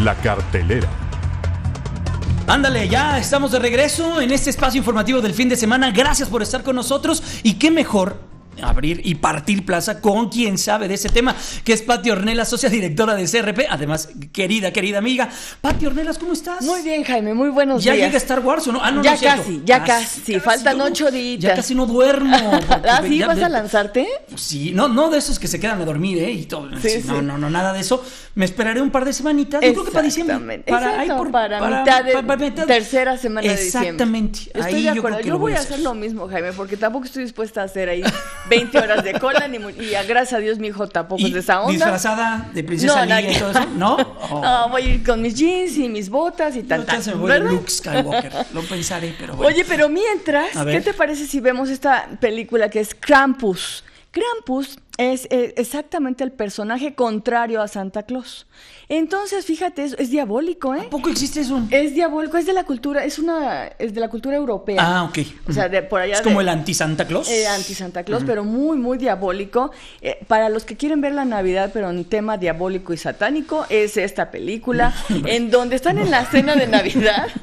La cartelera. Ándale, ya estamos de regreso en este espacio informativo del fin de semana. Gracias por estar con nosotros y qué mejor abrir y partir plaza con quien sabe de ese tema, que es Pati Ornelas, socia directora de CRP, además, querida, querida amiga. Pati Ornelas, ¿cómo estás? Muy bien, Jaime, muy buenos días. ¿Ya llega Star Wars no? Ah, no, ya casi, ya ah, casi, faltan ocho días. Ya casi no duermo. ¿Ah, sí? ¿Vas a lanzarte? Pues sí, no, no de esos que se quedan a dormir, ¿eh? Y todo. No, no, no, nada de eso. Me esperaré un par de semanitas, yo creo que para diciembre. Para, ahí por, para, mitad de, tercera semana de diciembre. Exactamente. Estoy de acuerdo. Yo, voy, a hacer lo mismo, Jaime, porque tampoco estoy dispuesta a hacer ahí 20 horas de cola, ni y gracias a Dios mi hijo tampoco es de esa onda. ¿Disfrazada de princesa no, ¿No? No, oh. voy a ir con mis jeans y mis botas y tal, tal. No Luke Skywalker, lo pensaré, pero bueno. Oye, pero mientras, ¿qué te parece si vemos esta película que es Krampus? Krampus es e, exactamente el personaje contrario a Santa Claus. Entonces, fíjate, es, diabólico, ¿eh? ¿A poco existe eso? Es diabólico, es de la cultura, es una, es de la cultura europea. Ah, ok. O sea, por allá. Es como el anti-Santa Claus. Eh, anti-Santa Claus, pero muy, muy diabólico. Eh, para los que quieren ver la Navidad, pero en tema diabólico y satánico, es esta película en donde están en la cena de Navidad.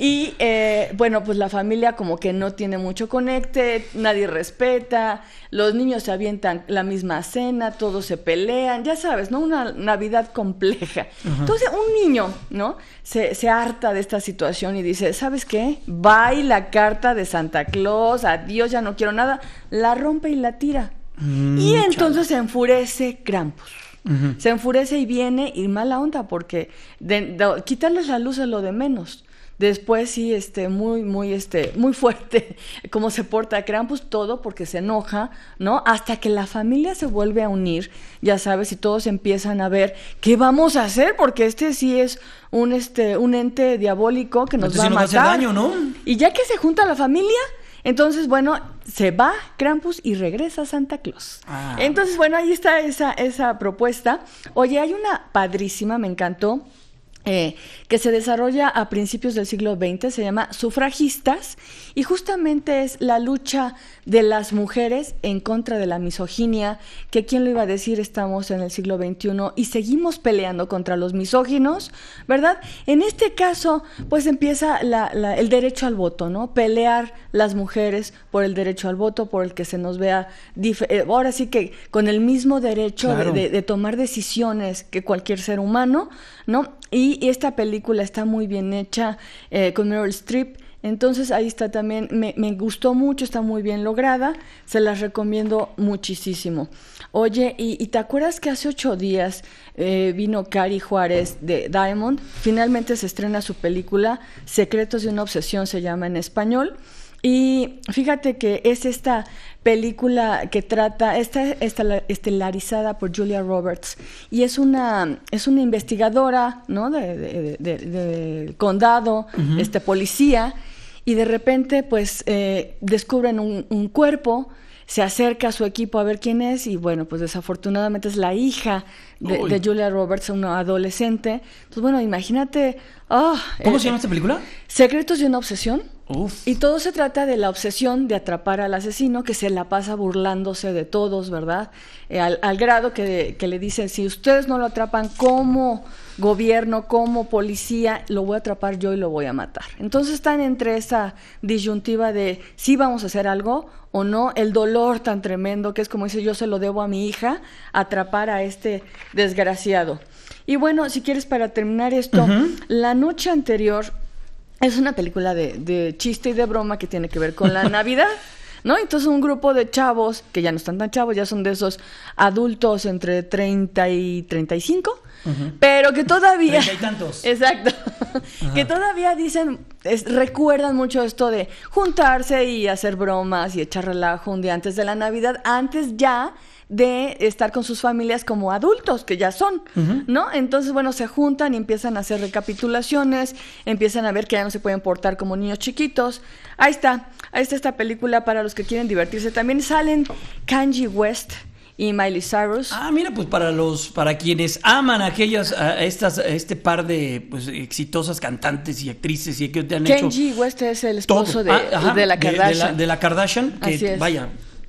Y eh, bueno, pues la familia como que no tiene mucho conecte, nadie respeta, los niños se avientan la misma cena, todos se pelean, ya sabes, ¿no? Una Navidad compleja. Entonces un niño, ¿no? Se, se harta de esta situación y dice, ¿sabes qué? Bye la carta de Santa Claus, adiós, ya no quiero nada, la rompe y la tira. Mm, y entonces se enfurece Krampus. Se enfurece y viene y mala onda porque quitarles la luz es lo de menos. Después sí, este, muy, muy, este, muy fuerte, cómo se porta Krampus, todo porque se enoja, ¿no? Hasta que la familia se vuelve a unir, ya sabes, y todos empiezan a ver qué vamos a hacer, porque este sí es un, este, un ente diabólico que nos este va a matar. daño, ¿no? Y ya que se junta la familia, entonces, bueno, se va Krampus y regresa Santa Claus. Ah. Entonces, bueno, ahí está esa, esa propuesta. Oye, hay una padrísima, me encantó eh, que se desarrolla a principios del siglo XX, se llama Sufragistas, y justamente es la lucha de las mujeres en contra de la misoginia, que quién lo iba a decir, estamos en el siglo XXI y seguimos peleando contra los misóginos, ¿verdad? En este caso, pues empieza el derecho al voto, ¿no? Pelear las mujeres por el derecho al voto, por el que se nos vea, eh, ahora sí que con el mismo derecho de, de tomar decisiones que cualquier ser humano, ¿no? Y y, esta película está muy bien hecha eh, con Meryl Streep. Entonces ahí está también, me, gustó mucho, está muy bien lograda, se las recomiendo muchísimo. Oye, ¿y, te acuerdas que hace ocho días eh, vino Cari Juárez de Diamond? Finalmente se estrena su película, Secretos de una Obsesión se llama en español. Y fíjate que es esta película que trata, está estelarizada por Julia Roberts, y es una, es una investigadora, ¿no? De, condado, este, policía, y de repente, pues, eh, descubren un, un cuerpo, se acerca a su equipo a ver quién es, y bueno, pues desafortunadamente es la hija de, Julia Roberts, una adolescente. Pues bueno, imagínate. Ah, ¿Cómo eh, se llama esta película? Eh, Secretos de una obsesión. Y todo se trata de la obsesión de atrapar al asesino que se la pasa burlándose de todos, ¿verdad? Eh, al, grado que, le dicen, si ustedes no lo atrapan como gobierno, como policía, lo voy a atrapar yo y lo voy a matar. Entonces están entre esa disyuntiva de si vamos a hacer algo o no, el dolor tan tremendo que es como dice, yo se lo debo a mi hija, atrapar a este desgraciado. Y bueno, si quieres para terminar esto, la noche anterior es una película de, chiste y de broma que tiene que ver con la Navidad. ¿no? Entonces un grupo de chavos, que ya no están tan chavos, ya son de esos adultos entre 30 y 35, pero que todavía... hay tantos. Exacto. Que todavía dicen, recuerdan mucho esto de juntarse y hacer bromas y echar relajo un día antes de la Navidad, antes ya de estar con sus familias como adultos, que ya son, ¿no? Entonces, bueno, se juntan y empiezan a hacer recapitulaciones, empiezan a ver que ya no se pueden portar como niños chiquitos. Ahí está, ahí está esta película para los que quieren divertirse. También salen Kanji West y Miley Cyrus. Ah, mira, pues para los para quienes aman a aquellas a estas este par de pues exitosas cantantes y actrices y que te han hecho West es el esposo ah, de, la Kardashian. la, Kardashian que, Así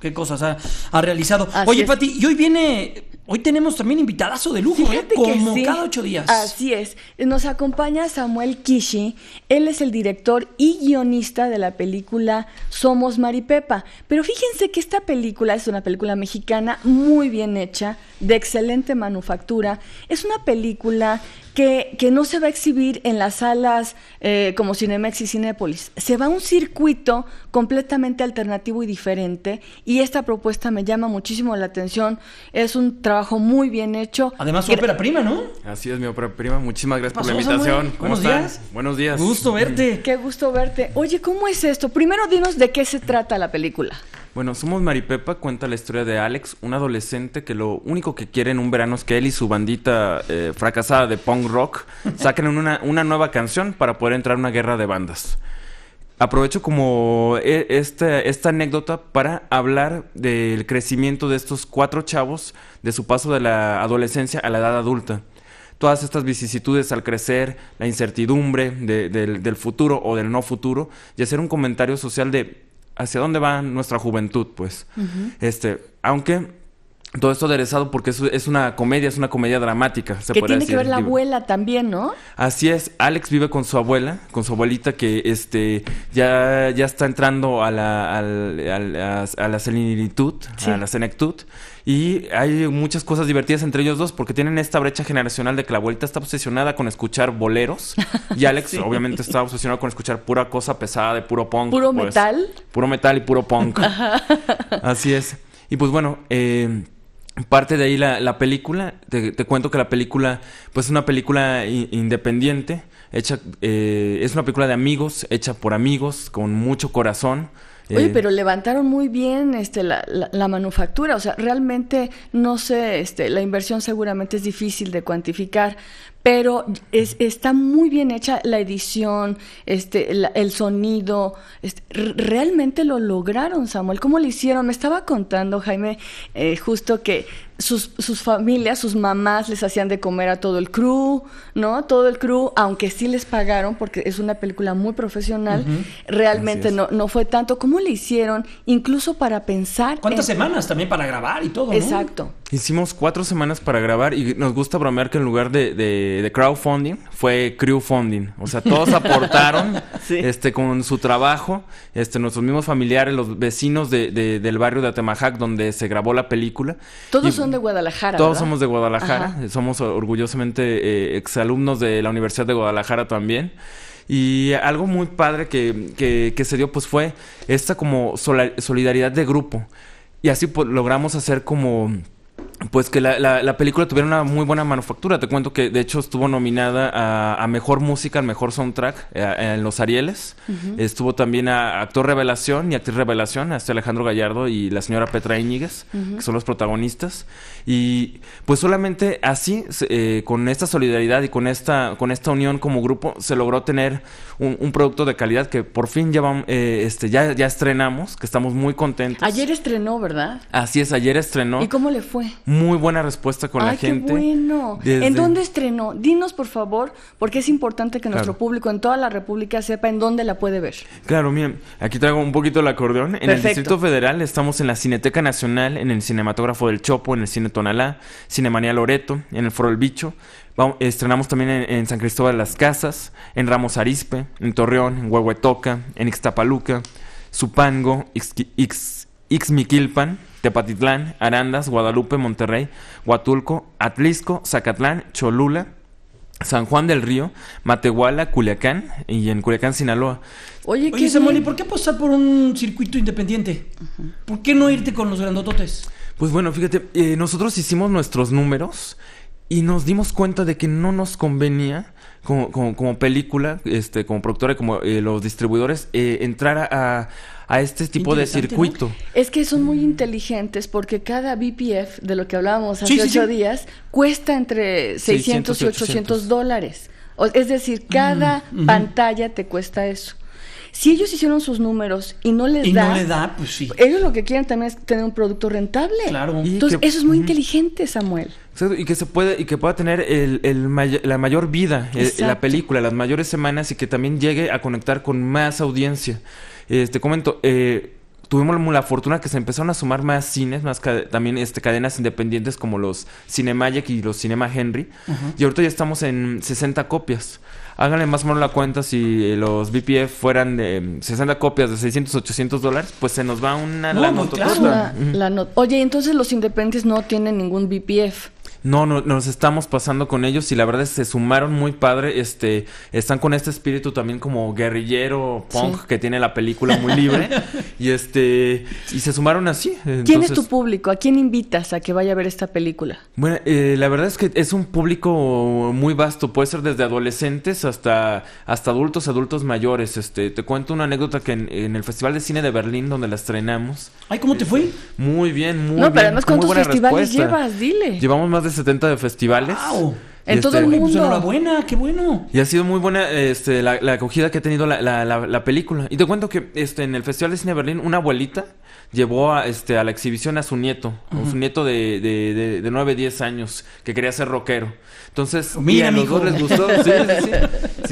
qué cosas ha, realizado. Oye, Pati, y hoy viene, hoy tenemos también invitadazo de lujo, ¿eh? como cada ocho días. Así es. Nos acompaña Samuel Kishi. Él es el director y guionista de la película Somos Maripepa. Pero fíjense que esta película es una película mexicana muy bien hecha, de excelente manufactura. Es una película que, no se va a exhibir en las salas eh, como Cinemex y Cinépolis. Se va a un circuito completamente alternativo y diferente y esta propuesta me llama muchísimo la atención. Es un trabajo muy bien hecho. Además, su ópera prima, ¿no? Así es, mi ópera prima. Muchísimas gracias por la invitación. ¿Cómo Buenos días. Buenos días. Gusto verte. Qué gusto verte. Oye, ¿cómo es esto? Primero dinos de qué se trata la película. Bueno, Somos Maripepa cuenta la historia de Alex, un adolescente que lo único que quiere en un verano es que él y su bandita eh, fracasada de punk rock saquen una, nueva canción para poder entrar en una guerra de bandas aprovecho como e, este, esta anécdota para hablar del crecimiento de estos cuatro chavos, de su paso de la adolescencia a la edad adulta. Todas estas vicisitudes al crecer, la incertidumbre del futuro o del no futuro, y hacer un comentario social de hacia dónde va nuestra juventud, pues. Este, aunque todo esto aderezado porque es, una comedia, es una comedia dramática. Se que tiene que ver la abuela también, ¿no? Así es, Alex vive con su abuela, con su abuelita que este ya, ya está entrando a la, a, la senilitud, a la senectud. Y hay muchas cosas divertidas entre ellos dos porque tienen esta brecha generacional de que la abuelita está obsesionada con escuchar boleros y Alex obviamente está obsesionado con escuchar pura cosa pesada de puro punk. Puro pues. metal. Puro metal y puro punk. Así es. Y pues bueno, eh, parte de ahí la, película, te, cuento que la película, pues es una película independiente, hecha, eh, es una película de amigos, hecha por amigos, con mucho corazón. Oye, eh. pero levantaron muy bien este, la, la, manufactura, o sea, realmente no sé, este, la inversión seguramente es difícil de cuantificar, pero es, está muy bien hecha la edición, este, el sonido, este, realmente lo lograron, Samuel, ¿cómo lo hicieron? Me estaba contando, Jaime, eh, justo que sus, familias, sus mamás les hacían de comer a todo el crew, ¿no? Todo el crew, aunque sí les pagaron, porque es una película muy profesional, realmente no, no fue tanto. ¿Cómo le hicieron? Incluso para pensar. ¿Cuántas semanas también para grabar y todo? Exacto. Hicimos cuatro semanas para grabar y nos gusta bromear que en lugar de, crowdfunding fue crewfunding. O sea, todos aportaron este, con su trabajo, este, nuestros mismos familiares, los vecinos de, del barrio de Atemajac, donde se grabó la película. Todos son de Guadalajara. Todos somos de Guadalajara. Somos orgullosamente eh, exalumnos de la Universidad de Guadalajara también. Y algo muy padre que, se dio pues fue esta como solidaridad de grupo. Y así pues, logramos hacer como pues que la, la, película tuviera una muy buena manufactura. Te cuento que de hecho estuvo nominada a, Mejor Música, al Mejor Soundtrack eh, en Los Arieles. Estuvo también a Actor Revelación y Actriz Revelación, hasta este Alejandro Gallardo y la señora Petra Íñiguez, que son los protagonistas. Y pues solamente así, eh, con esta solidaridad y con esta, con esta unión como grupo, se logró tener un, producto de calidad que por fin ya, eh, este, ya, ya estrenamos, que estamos muy contentos. Ayer estrenó, ¿verdad? Así es, ayer estrenó. ¿Y cómo le fue? muy buena respuesta con la gente. Qué bueno. ¿En dónde estrenó? Dinos por favor, porque es importante que nuestro público en toda la República sepa en dónde la puede ver. Claro, miren, aquí traigo un poquito el acordeón. En el Distrito Federal estamos en la Cineteca Nacional, en el Cinematógrafo del Chopo, en el Cine Tonalá, Cinemanía Loreto, en el Foro El Bicho. estrenamos también en, San Cristóbal de las Casas, en Ramos Arispe, en Torreón, en Huehuetoca, en Ixtapaluca, Supango, Ix, Ix, Tepatitlán, Arandas, Guadalupe, Monterrey, Huatulco, Atlisco, Zacatlán, Cholula, San Juan del Río, Matehuala, Culiacán y en Culiacán, Sinaloa. Oye, ¿qué Samuel, por qué apostar por un circuito independiente? ¿Por qué no irte con los grandototes? Pues bueno, fíjate, eh, nosotros hicimos nuestros números y nos dimos cuenta de que no nos convenía como, como, película, este, como productora, como eh, los distribuidores, eh, entrar a, este tipo de circuito. Es que son muy inteligentes porque cada BPF, de lo que hablábamos hace ocho días, cuesta entre 600, y 800, dólares. es decir, mm, cada pantalla te cuesta eso. Si ellos hicieron sus números y no les y da. no le da, pues sí. Ellos lo que quieren también es tener un producto rentable. Claro. Entonces, eso es muy inteligente, Samuel y que se puede, y que pueda tener el, la mayor vida, eh, eh, la película, las mayores semanas y que también llegue a conectar con más audiencia. Este comento, tuvimos la fortuna que se empezaron a sumar más cines, más también este, cadenas independientes como los Cinemagic y los Cinema Henry. Y ahorita ya estamos en 60 copias. Háganle más o la cuenta si los BPF fueran de 60 em, copias de 600, 800 dólares, pues se nos va una la, la Oye, entonces los independientes no tienen ningún BPF. No, no, nos estamos pasando con ellos y la verdad es que se sumaron muy padre. Este, están con este espíritu también como guerrillero punk que tiene la película muy libre. y este, y se sumaron así. ¿Quién es tu público? ¿A quién invitas a que vaya a ver esta película? Bueno, eh, la verdad es que es un público muy vasto. Puede ser desde adolescentes hasta, hasta adultos, adultos mayores. Este, te cuento una anécdota que en, el Festival de Cine de Berlín, donde la estrenamos. Ay, ¿cómo te fue? Este, muy bien, muy bien. No, pero además, cuántos festivales llevas, dile. Llevamos más de 70 de festivales. Entonces En este, todo pues, enhorabuena, qué bueno. Y ha sido muy buena este, la, acogida que ha tenido la, película. Y te cuento que este, en el Festival de Cine de Berlín, una abuelita llevó a, este, a la exhibición a su nieto, a su nieto de, de, de, de 9, 10 años, que quería ser rockero. Entonces, mira, los dos les gustó.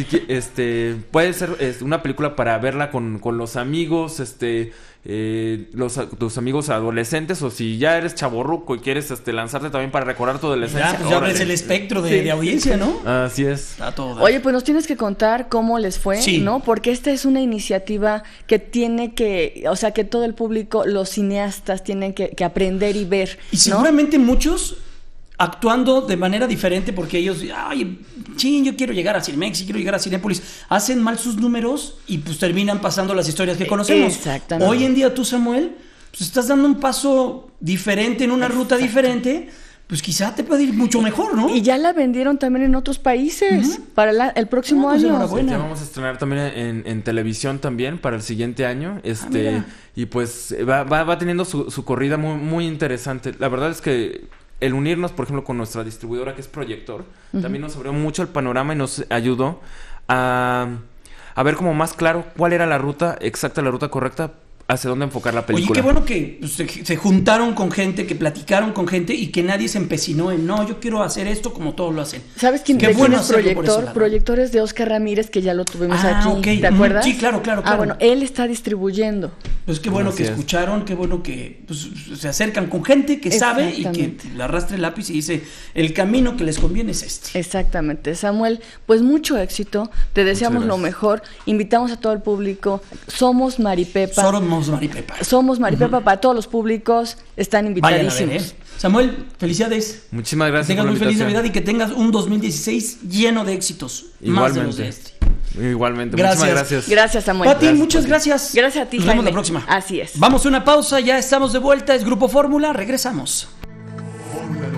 Sí, sí, sí. este, puede ser una película para verla con, con los amigos, este, eh, los, tus amigos adolescentes, o si ya eres chaborruco y quieres este, lanzarte también para recordar todo el Ya, pues ya ves el espectro de, audiencia, ¿no? Así es. todo. Oye, pues nos tienes que contar cómo les fue, ¿no? Porque esta es una iniciativa que tiene que, o sea, que todo el público los cineastas tienen que, aprender y ver. Y seguramente muchos actuando de manera diferente porque ellos, ay, ching, yo quiero llegar a Cinemex y quiero llegar a Cinépolis, hacen mal sus números y pues terminan pasando las historias que e-, conocemos. Hoy en día tú, Samuel, pues estás dando un paso diferente en una ruta diferente pues quizá te puede ir mucho mejor, ¿no? Y ya la vendieron también en otros países para el próximo ah, pues año. vamos a estrenar también en, televisión también para el siguiente año. Ah, este, y pues eh, va, teniendo su, corrida muy, interesante. La verdad es que el unirnos, por ejemplo, con nuestra distribuidora que es Proyector, también nos abrió mucho el panorama y nos ayudó a, a ver como más claro cuál era la ruta exacta, la ruta correcta ¿Hace dónde enfocar la película. Oye, qué bueno que pues, se, juntaron con gente, que platicaron con gente y que nadie se empecinó en, no, yo quiero hacer esto como todos lo hacen. ¿Sabes quién, es de bueno quién proyector? Proyectores de Oscar Ramírez, que ya lo tuvimos ah, aquí, ¿te acuerdas? Sí, claro, claro, ah, claro. Ah, bueno, él está distribuyendo. Pues qué bueno que escucharon, qué bueno que pues, se acercan con gente que sabe y que le arrastre el lápiz y dice, el camino que les conviene es este. Exactamente. Samuel, pues mucho éxito, te deseamos lo mejor, invitamos a todo el público, somos Maripepa. Somos somos Maripepa. Somos Maripepa para todos los públicos. Están ¿eh? invitadísimos. Samuel, felicidades. Muchísimas gracias. Que tengas muy feliz Navidad y que tengas un 2016 lleno de éxitos. Igualmente. Más de menos. de este. Igualmente, gracias. muchísimas gracias. Gracias, Samuel. Pati, muchas gracias. Gracias a ti. Nos vemos la próxima. Así es. Vamos a una pausa, ya estamos de vuelta. Es Grupo Fórmula, regresamos.